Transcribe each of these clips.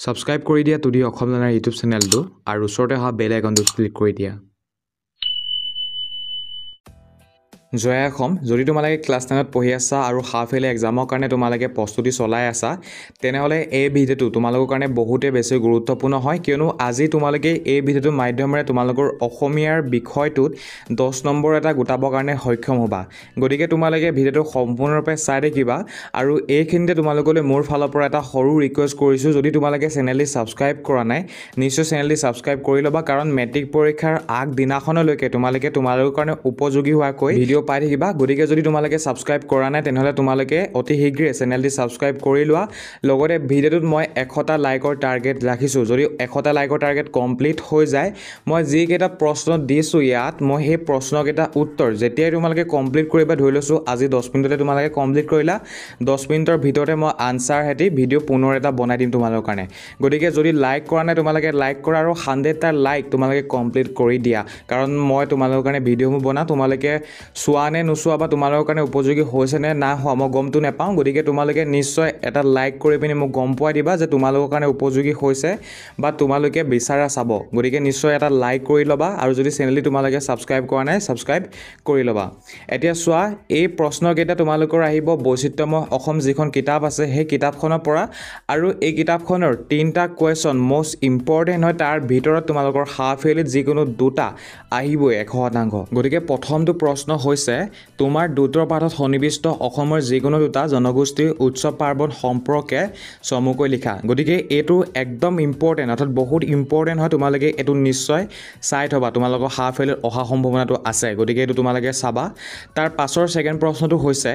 subscribe কৰি দিয়া two D Assam জানাৰ ইউটিউব চেনেলটো আৰু ওচৰতে অহা বেল আইকনটো ক্লিক কৰি দিয়া জয়া অসম যদি তোমালোকে ক্লাছ টেনত পঢ়ি আছা আৰু হাফ এলে এক্সামৰ কাৰণে তোমালোকে প্ৰস্তুতি চলাই আছা তেনেহ'লে এই ভিডিঅ'টো তোমালোকৰ কাৰণে বহুতে বেছি গুৰুত্বপূৰ্ণ হয় কিয়নো আজি তোমালোকে এই ভিডিঅ'টোৰ মাধ্যমেৰে তোমালোকৰ অসমীয়াৰ বিষয়টোত দহ নম্বৰ এটা গোটাবৰ কাৰণে সক্ষম হ'বা গতিকে তোমালোকে ভিডিঅ'টো সম্পূৰ্ণৰূপে চাই থাকিবা আৰু এইখিনিতে তোমালোকলৈ মোৰ ফালৰ পৰা এটা সৰু ৰিকুৱেষ্ট কৰিছোঁ যদি তোমালোকে চেনেলটি ছাবস্ক্ৰাইব কৰা নাই নিশ্চয় চেনেলটি ছাবস্ক্ৰাইব কৰি ল'বা কাৰণ মেট্ৰিক পৰীক্ষাৰ আগদিনাখনলৈকে তোমালোকে তোমালোকৰ কাৰণে উপযোগী হোৱাকৈ ভিডিঅ' পাই থাকিবা গতিকে যদি তোমালোকে ছাবস্ক্ৰাইব কৰা নাই তেনেহ'লে তোমালোকে অতি শীঘ্ৰে চেনেলটি ছাবস্ক্ৰাইব কৰি লোৱা লগতে ভিডিঅ'টোত মই এশটা লাইকৰ টাৰ্গেট ৰাখিছোঁ যদি এশটা লাইকৰ টাৰ্গেট কমপ্লিট হৈ যায় মই যিকেইটা প্ৰশ্ন দিছোঁ ইয়াত মই সেই প্ৰশ্নকেইটা উত্তৰ যেতিয়াই তোমালোকে কমপ্লিট কৰিবা ধৰি লৈছোঁ আজি দহ মিনিটতে তোমালোকে কমপ্লিট কৰিলা দহ মিনিটৰ ভিতৰতে মই আনচাৰ সেতি ভিডিঅ' পুনৰ এটা বনাই দিম তোমালোকৰ কাৰণে গতিকে যদি লাইক কৰা নাই তোমালোকে লাইক কৰা আৰু হাণ্ড্ৰেডটা লাইক তোমালোকে কমপ্লিট কৰি দিয়া কাৰণ মই তোমালোকৰ কাৰণে ভিডিঅ'সমূহ বনাওঁ তোমালোকে চু চোৱা নে নোচোৱা বা তোমালোকৰ কাৰণে উপযোগী হৈছে নে নাই হোৱা মই গমটো নাপাওঁ গতিকে তোমালোকে নিশ্চয় এটা লাইক কৰি পিনি মোক গম পোৱাই দিবা যে তোমালোকৰ কাৰণে উপযোগী হৈছে বা তোমালোকে বিচাৰা চাব গতিকে নিশ্চয় এটা লাইক কৰি ল'বা আৰু যদি চেনেলটি তোমালোকে ছাবস্ক্ৰাইব কৰা নাই ছাবস্ক্ৰাইব কৰি ল'বা এতিয়া চোৱা এই প্ৰশ্নকেইটা তোমালোকৰ আহিব বৈচিত্ৰময় অসম যিখন কিতাপ আছে সেই কিতাপখনৰ পৰা আৰু এই কিতাপখনৰ তিনিটা কুৱেশ্যন মষ্ট ইম্পৰ্টেণ্ট হয় তাৰ ভিতৰত তোমালোকৰ হাফ ইয়েৰলিত যিকোনো দুটা আহিবই এশ শতাংশ গতিকে প্ৰথমটো প্ৰশ্ন হৈছে হৈছে তোমাৰ দ্ৰুত পাঠত সন্নিৱিষ্ট অসমৰ যিকোনো দুটা জনগোষ্ঠীৰ উৎসৱ পাৰ্বণ সম্পৰ্কে চমুকৈ লিখা গতিকে এইটো একদম ইম্পৰ্টেণ্ট অৰ্থাৎ বহুত ইম্পৰ্টেণ্ট হয় তোমালোকে এইটো নিশ্চয় চাই থবা তোমালোকৰ হাফ ফেইল অহা সম্ভাৱনাটো আছে গতিকে এইটো তোমালোকে চাবা তাৰ পাছৰ ছেকেণ্ড প্ৰশ্নটো হৈছে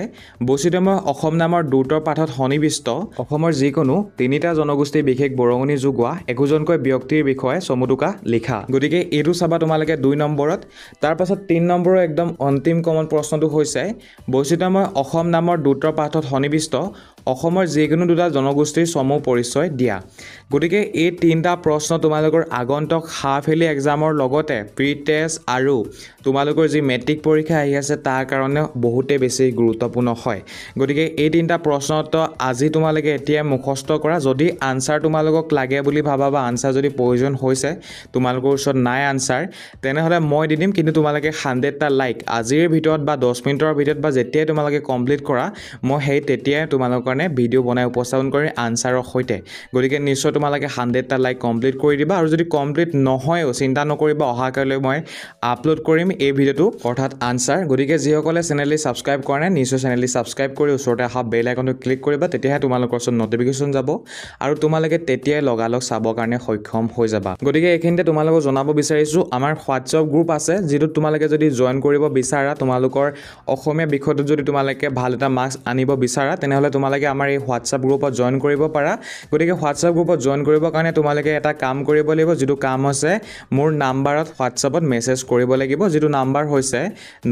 বৈচিত্ৰময় অসম নামৰ দ্ৰুত পাঠত সন্নিৱিষ্ট অসমৰ যিকোনো তিনিটা জনগোষ্ঠীৰ বিশেষ বৰঙণি যোগোৱা একোজনকৈ ব্যক্তিৰ বিষয়ে চমুটোকা লিখা গতিকে এইটো চাবা তোমালোকে দুই নম্বৰত তাৰপাছত তিনি নম্বৰৰ একদম অন্তিম কম কমন প্ৰশ্নটো হৈছে বৈচিত্ৰময় অসম নামৰ দ্ৰুত পাঠত সন্নিৱিষ্ট অসমৰ যিকোনো দুটা জনগোষ্ঠীৰ চমু পৰিচয় দিয়া গতিকে এই তিনিটা প্ৰশ্ন তোমালোকৰ আগন্তুক হাফ এলি এক্সামৰ লগতে প্ৰি টেষ্ট আৰু তোমালোকৰ যি মেট্ৰিক পৰীক্ষা আহি আছে তাৰ কাৰণে বহুতেই বেছি গুৰুত্বপূৰ্ণ হয় গতিকে এই তিনিটা প্ৰশ্নত আজি তোমালোকে এতিয়াই মুখস্থ কৰা যদি আনচাৰ তোমালোকক লাগে বুলি ভাবা বা আনচাৰ যদি প্ৰয়োজন হৈছে তোমালোকৰ ওচৰত নাই আনচাৰ তেনেহ'লে মই দি দিম কিন্তু তোমালোকে হাণ্ড্ৰেডটা লাইক আজিৰ ভিতৰত বা দহ মিনিটৰ ভিতৰত বা যেতিয়াই তোমালোকে কমপ্লিট কৰা মই সেই তেতিয়াই তোমালোকৰ কাৰণে ভিডিঅ' বনাই উপস্থাপন কৰে আনচাৰৰ সৈতে গতিকে নিশ্চয় তোমালোকে হাণ্ড্ৰেডটা লাইক কমপ্লিট কৰি দিবা আৰু যদি কমপ্লিট নহয়ো চিন্তা নকৰিবা অহাকাইলৈ মই আপলোড কৰিম এই ভিডিঅ'টো অৰ্থাৎ আনচাৰ গতিকে যিসকলে চেনেলটি ছাবস্ক্ৰাইব কৰা নাই নিশ্চয় চেনেলটি ছাবস্ক্ৰাইব কৰি ওচৰতে অহা বেল আইকনটো ক্লিক কৰিবা তেতিয়াহে তোমালোকৰ ওচৰত ন'টিফিকেশ্যন যাব আৰু তোমালোকে তেতিয়াই লগালগ চাবৰ কাৰণে সক্ষম হৈ যাবা গতিকে এইখিনিতে তোমালোকক জনাব বিচাৰিছোঁ আমাৰ হোৱাটছআপ গ্ৰুপ আছে যিটোত তোমালোকে যদি জইন কৰিব বিচাৰা তোমালোকৰ অসমীয়া বিষয়টোত যদি তোমালোকে ভাল এটা মাৰ্কছ আনিব বিচাৰা তেনেহ'লে তোমালোকে তোমালোকে আমাৰ এই হোৱাটছআপ গ্ৰুপত জইন কৰিব পাৰা গতিকে হোৱাটছআপ গ্ৰুপত জইন কৰিবৰ কাৰণে তোমালোকে এটা কাম কৰিব লাগিব যিটো কাম হৈছে মোৰ নাম্বাৰত হোৱাটছআপত মেছেজ কৰিব লাগিব যিটো নাম্বাৰ হৈছে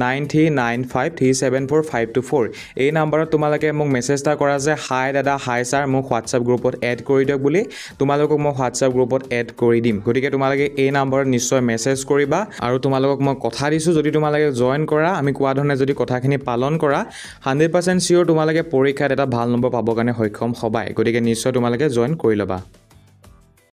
nine three nine five three seven four five two four এই নাম্বাৰত তোমালোকে মোক মেছেজ এটা কৰা যে হাই দাদা হাই ছাৰ মোক হোৱাটছআপ গ্ৰুপত এড কৰি দিয়ক বুলি তোমালোকক মই হোৱাটছআপ গ্ৰুপত এড কৰি দিম গতিকে তোমালোকে এই নাম্বাৰত নিশ্চয় মেছেজ কৰিবা আৰু তোমালোকক মই কথা দিছোঁ যদি তোমালোকে জইন কৰা আমি কোৱা ধৰণে যদি কথাখিনি পালন কৰা হাণ্ড্ৰেড পাৰ্চেণ্ট চিয়'ৰ তোমালোকে পৰীক্ষাত এটা ভাল নম্বৰ পাবৰ কাৰণে সক্ষম হ'বাই গতিকে নিশ্চয় তোমালোকে জইন কৰি ল'বা